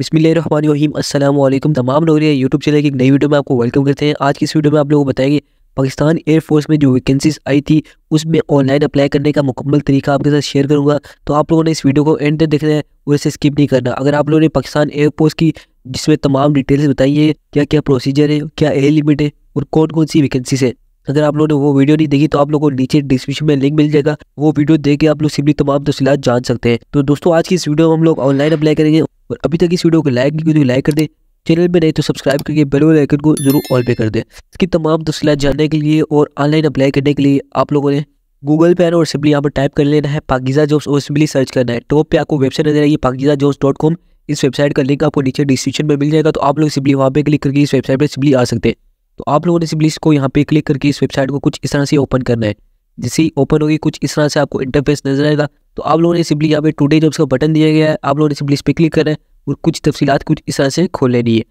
अस्सलाम वालेकुम तमाम लोग यूट्यूब चैनल की एक नई वीडियो में आपको वेलकम करते हैं आज की इस वीडियो में आप लोगों को बताएंगे पाकिस्तान एयरफोर्स में जो वैकेंसीज आई थी उसमें ऑनलाइन अप्लाई करने का मुकम्मल तरीका आपके साथ शेयर करूंगा तो आप लोगों ने इस वीडियो को एंड तक देखना है और इसे स्किप नहीं करना अगर आप लोगों ने पाकिस्तान एयरफोर्स की जिसमें तमाम डिटेल्स बताइए क्या क्या प्रोसीजर है क्या एयर लिमिट है और कौन कौन सी वैकेंसीज है अगर आप लोगों ने वो वीडियो नहीं देखी तो आप लोगों को नीचे डिस्क्रिप्शन में लिंक मिल जाएगा वो वीडियो देख के आप लोग सिंपली तमाम तफसीत जान सकते हैं तो दोस्तों आज की इस वीडियो में हम लोग ऑनलाइन अप्लाई करेंगे और अभी तक इस वीडियो को लाइक नहीं क्योंकि तो लाइक कर दें चैनल में नहीं तो सब्सक्राइब करके बेल वाले आइकन को जरूर ऑल पे कर दें इसकी तमाम तफसीत जानने के लिए और ऑनलाइन अप्लाई करने के लिए आप लोगों ने गूगल पे आना और सिंपली यहाँ पर टाइप कर लेना है पाकिजा जॉब्स और सिंपली सर्च करना है टॉप तो पे आपको वेबसाइट नजर आएगी पाकिजा जॉब्स डॉट कॉम इस वेबसाइट का लिंक आपको नीचे डिस्क्रिप्शन में मिल जाएगा तो आप लोग सिंपली वहाँ पे क्लिक करके इस वेबसाइट पर सिंपली आ सकते हैं तो आप लोगों ने सिंपली इसको यहाँ पे क्लिक करके इस वेबसाइट को कुछ इस तरह से ओपन करना है जैसे ही ओपन होगी कुछ इस तरह से आपको इंटरफेस नजर आएगा तो आप लोगों ने सिंपली यहाँ पे डे जब उसका बटन दिया गया है आप लोगों ने सिंपली इस पर क्लिक करना है और कुछ तफसीत कुछ इस तरह से खोल लेनी है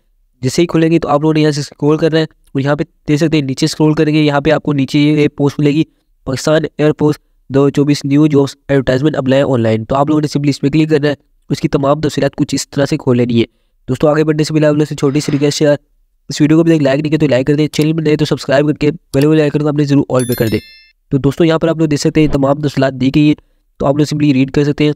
जैसे ही खोलेंगे तो आप लोगों ने यहाँ से स्क्रोल करना है और यहाँ पे देख सकते हैं नीचे स्क्रोल करेंगे यहाँ पे आपको नीचे ये पोस्ट मिलेगी पाकिस्तान एयरपोर्ट दो चौबीस new jobs advertisement apply online तो आप लोगों ने सिंपली इस पर क्लिक करना है उसकी तमाम तफसीत कुछ इस तरह से खोल लेनी है दोस्तों आगे बढ़ने से पहले आप लोगों से छोटी सी रिक्वेस्ट यार इस वीडियो को भी लाइक नहीं किया तो लाइक कर दे चैनल में नहीं तो सब्सक्राइब करके बेल वाले आइकन को आपने जरूर ऑल पे कर दे तो दोस्तों यहाँ पर आप लोग देख सकते हैं तमाम तसलात दी गई है तो आप लोग सिंपली रीड कर सकते हैं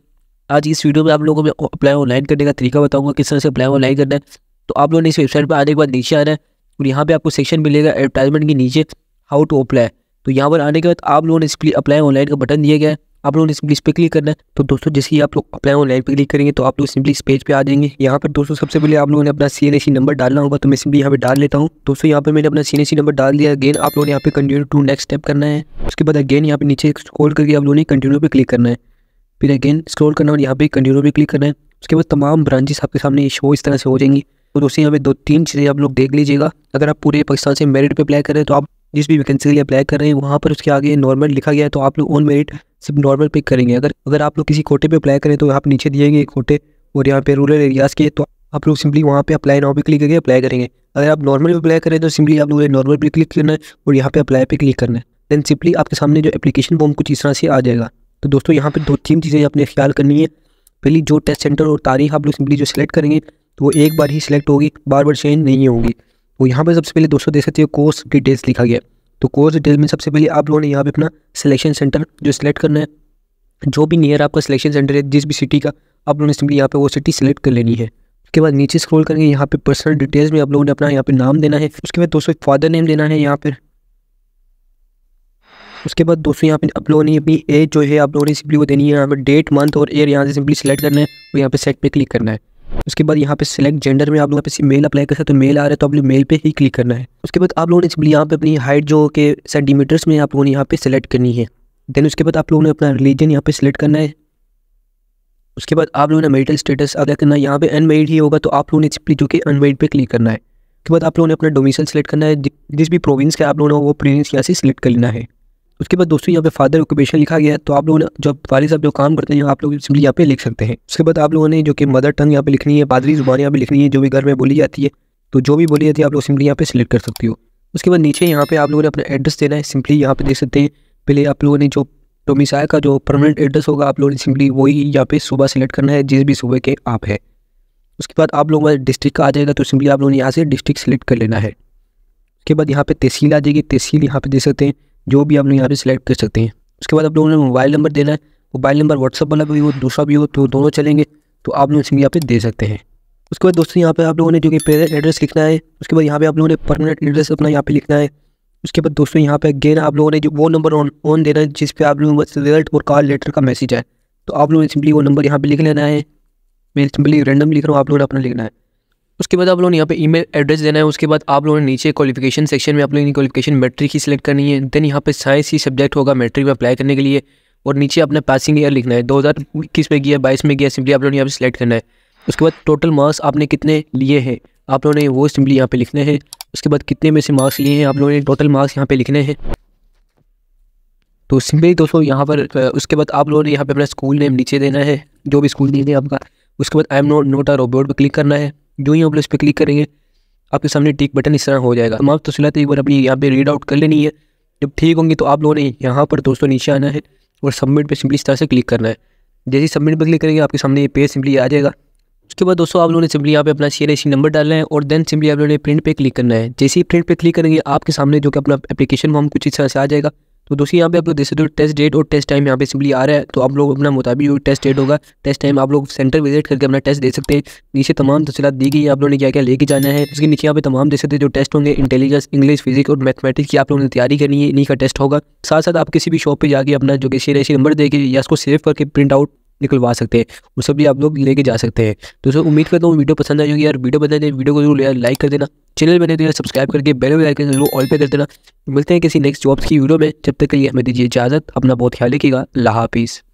आज इस वीडियो में आप लोगों को मैं अप्लाई ऑनलाइन करने का तरीका बताऊंगा किस तरह से अप्लाई ऑनलाइन करना है तो आप लोगों ने इस वेबसाइट पर आने के बाद नीचे आना है और यहाँ पर आपको सेक्शन मिलेगा एडवर्टाइजमेंट के नीचे हाउ टू अप्लाई तो यहाँ पर आने के बाद आप लोगों ने इसके लिए अप्लाई ऑनलाइन का बटन दिया गया है आप सिंपली इस पर क्लिक करना है तो दोस्तों जैसे ही आप लोग अपना ऑनलाइन पर क्लिक करेंगे तो आप लोग सिंपली इस पेज पे आ जाएंगे यहाँ पर दोस्तों सबसे पहले आप लोगों ने अपना सी नंबर डालना होगा तो मैं सिंपली यहाँ पे डाल लेता हूँ दोस्तों यहाँ पर मैंने अपना सी नंबर डाल दिया अगेन आप लोगों ने यहाँ पे कंटिन्यू टू नेक्स्ट स्टेप करना है उसके बाद अगेन यहाँ पे नीचे स्क्रॉल करके आप लोगों ने कंटिन्यू पर क्लिक करना है फिर अगेन स्क्रॉल करना और यहाँ पे कंटिन्यू पर क्लिक करना है उसके बाद तमाम ब्रांचेस आपके सामने शो इस तरह से हो जाएंगी तो दोस्तों यहाँ पे दो तीन चीज़ें आप लोग देख लीजिएगा अगर आप पूरे पाकिस्तान से मेरिट पे अप्लाई कर रहे हैं तो आप जिस भी वैकेंसी के लिए अप्लाई कर रहे हैं वहाँ पर उसके आगे नॉर्मल लिखा गया है तो आप लोग ऑन मेरिट सब नॉर्मल पिक करेंगे अगर अगर आप लोग किसी कोटे पे अप्लाई करें तो आप नीचे दिए गए कोटे और यहाँ पे रूरल एरियाज़ के तो आप लोग सिंपली वहाँ पे अप्लाई नाउ पे क्लिक करके अप्लाई करेंगे अगर आप नॉर्मल पे अप्लाई करें तो सिंपली आप लोगों ने नॉर्मल पे क्लिक करना है और यहाँ पे अप्लाई पे क्लिक करना है दैन सिंपली आपके सामने जो एप्लीकेशन फॉर्म कुछ इस तरह से आ जाएगा तो दोस्तों यहाँ पर दो तीन चीज़ें आपने ख्याल करनी है पहली जो टेस्ट सेंटर और तारीख आप लोग सिंपली जो सिलेक्ट करेंगे तो वो एक बार ही सिलेक्ट होगी बार बार चेंज नहीं होगी और तो यहाँ पर सबसे पहले दोस्तों देख सकते हो कोर्स डिटेल्स लिखा गया तो कोर्स डिटेल में सबसे पहले आप लोगों ने यहाँ पे अपना सिलेक्शन सेंटर जो सिलेक्ट करना है जो भी नियर आपका सिलेक्शन सेंटर है जिस भी सिटी का आप लोगों ने सिंपली यहाँ पे वो सिटी सिलेक्ट कर लेनी है उसके बाद नीचे स्क्रॉल करेंगे यहाँ पे पर्सनल डिटेल्स में आप लोगों ने अपना यहाँ पे नाम देना है उसके बाद दोस्तों फादर नेम देना है यहाँ पर उसके बाद दोस्तों यहाँ पे आप लोगों ने अपनी एज जो है आप लोगों ने सिंपली वो देनी है यहाँ पर डेट मंथ और ईयर यहाँ से सिंपली सिलेक्ट करना है और यहाँ पर सेट पर क्लिक करना है उसके बाद यहाँ पे सिलेक्ट जेंडर में आप लोग पे मेल अप्लाई कर सकते हो मेल आ रहा है तो आप लोग मेल पे ही क्लिक करना है उसके बाद आप लोगों ने यहाँ पे अपनी हाइट जो के सेंटीमीटर्स में आप लोगों ने यहाँ पे सिलेक्ट करनी है देन उसके बाद आप लोगों ने अपना रिलीजन यहाँ पे सिलेक्ट करना है उसके बाद आप लोगों ने मेरिटल स्टेटस अगर करना है यहाँ पे अनमेड ही होगा तो आप लोगों ने सिंपली जो कि अनमेड पर क्लिक करना है उसके बाद आप लोगों ने अपना डोमिसल सेलेक्ट करना है जिस भी प्रोविंस का आप लोगों ने वो प्रोविंस यहाँ से सिलेक्ट कर लेना है उसके बाद दोस्तों यहाँ पे फादर ऑक्यूपेशन लिखा गया है तो आप लोगों ने जो वाले साहब जो काम करते हैं आप लोग सिंपली यहाँ पे लिख सकते हैं उसके बाद आप लोगों ने जो कि मदर टंग यहाँ पे लिखनी है पादरी जुबान यहाँ पे लिखनी है जो भी घर में बोली जाती है तो जो भी बोली जाती है आप लोग सिंपली यहाँ पे सिलेक्ट कर सकती हो उसके बाद नीचे यहाँ पे आप लोगों ने अपना एड्रेस देना है सिंपली यहाँ पे देख सकते हैं पहले आप लोगों ने जो डोमिसाइल का जो परमानेंट एड्रेस होगा आप लोगों ने सिंपली वही यहाँ पे सुबह सेलेक्ट करना है जिस भी सुबह के आप है उसके बाद आप लोगों का डिस्ट्रिक्ट का आ जाएगा तो सिंपली आप लोगों ने यहाँ से डिस्ट्रिक्ट सेलेक्ट कर लेना है उसके बाद यहाँ पे तहसील आ जाएगी तहसील यहाँ पे देख सकते हैं जो भी आप लोग यहाँ पर सिलेक्ट कर सकते हैं उसके बाद आप लोगों ने मोबाइल नंबर देना है मोबाइल नंबर व्हाट्सअप वाला भी हो दूसरा भी हो तो दोनों चलेंगे तो आप लोग इसमें यहाँ पे दे सकते हैं उसके बाद दोस्तों यहाँ पे आप लोगों ने जो कि पेरेंट एड्रेस लिखना है उसके बाद यहाँ पे आप लोगों ने परमानेंट एड्रेस अपना यहाँ पे लिखना है उसके बाद दोस्तों यहाँ पे अगेन आप लोगों ने जो वो नंबर ऑन ऑन देना है जिस पे आप लोगों बस रिजल्ट और कॉल लेटर का मैसेज है तो आप लोगों ने सिंपली वो नंबर यहाँ पे लिख लेना है मैं सिंपली रैंडम लिख रहा हूँ आप लोगों ने अपना लिखना है उसके बाद आप लोगों ने यहाँ पे ईमेल एड्रेस देना है उसके बाद आप लोगों ने नीचे क्वालिफिकेशन सेक्शन में आप लोगों ने क्वालिफिकेशन मैट्रिक ही सिलेक्ट करनी है देन यहाँ पे साइंस ही सब्जेक्ट होगा मैट्रिक में अप्लाई करने के लिए और नीचे अपना पासिंग ईयर लिखना है दो हज़ार इक्कीस में गया बाईस में गया सिम्पली आप लोगों ने यहाँ पे सिलेक्ट करना है उसके बाद टोटल मार्क्स आपने कितने लिए हैं आप लोगों ने वो सिम्पली यहाँ पर लिखने हैं उसके बाद कितने में से मार्क्स लिए हैं आप लोगों ने टोटल मार्क्स यहाँ पर लिखने हैं तो सिंपली दोस्तों यहाँ पर उसके बाद आप लोगों ने यहाँ पे अपना स्कूल नेम नीचे देना है जो भी स्कूल नेम है आपका उसके बाद I am not not a robot पर क्लिक करना है जो ही आप लोग इस पर क्लिक करेंगे आपके सामने टिक बटन इस तरह हो जाएगा तो तफसीत तो एक बार अपनी यहाँ पे रीड आउट कर लेनी है जब ठीक होंगी तो आप लोगों ने यहाँ पर दोस्तों नीचे आना है और सबमिट पर सिंपली इस तरह से क्लिक करना है जैसे सबमिट पर क्लिक करेंगे आपके सामने ये पेज सिंपली आ जाएगा उसके बाद दोस्तों आप लोगों ने सिंपली यहाँ पे अपना सी एन नंबर डालना है और देन सिंपली आप लोगों ने प्रिंट पे क्लिक करना है जैसे ही प्रिंट पे क्लिक करेंगे आपके सामने जो कि अपना एप्लीकेशन फॉर्म कुछ इस तरह से आ जाएगा तो दोस्तों यहाँ पे आप लोग देख सकते हो टेस्ट डेट और टेस्ट टाइम यहाँ पे सिंपली आ रहा है तो आप लोग अपना मुताबिक टेस्ट डेट होगा टेस्ट टाइम आप लोग सेंटर विजिट करके अपना टेस्ट दे सकते हैं नीचे तमाम तफसीत दी गई है आप लोगों ने क्या क्या लेके जाना है उसके नीचे यहाँ पे तमाम देख सकते जो टेस्ट होंगे इंटेलिजेंस इंग्लिश फिजिक्स और मैथमेटिक्स की आप लोगों ने तैयारी करनी है इन्हीं का टेस्ट होगा साथ साथ आप किसी भी शॉप पर जाकर अपना जो किसी रेसी नंबर देकर या उसको सेव करके प्रिंट आउट निकलवा सकते हैं वो सब भी आप लोग लेके जा सकते हैं तो सर उम्मीद करता हूँ वीडियो पसंद आई होगी यार वीडियो पसंद है तो वीडियो को जरूर यार लाइक कर देना चैनल बने देना सब्सक्राइब करके बेल में आइकन जरूर ऑल पे कर देना मिलते हैं किसी नेक्स्ट जॉब्स की वीडियो में जब तक के लिए हमें दीजिए इजाज़त अपना बहुत ख्याल रखिएगा लाहा हाफिज़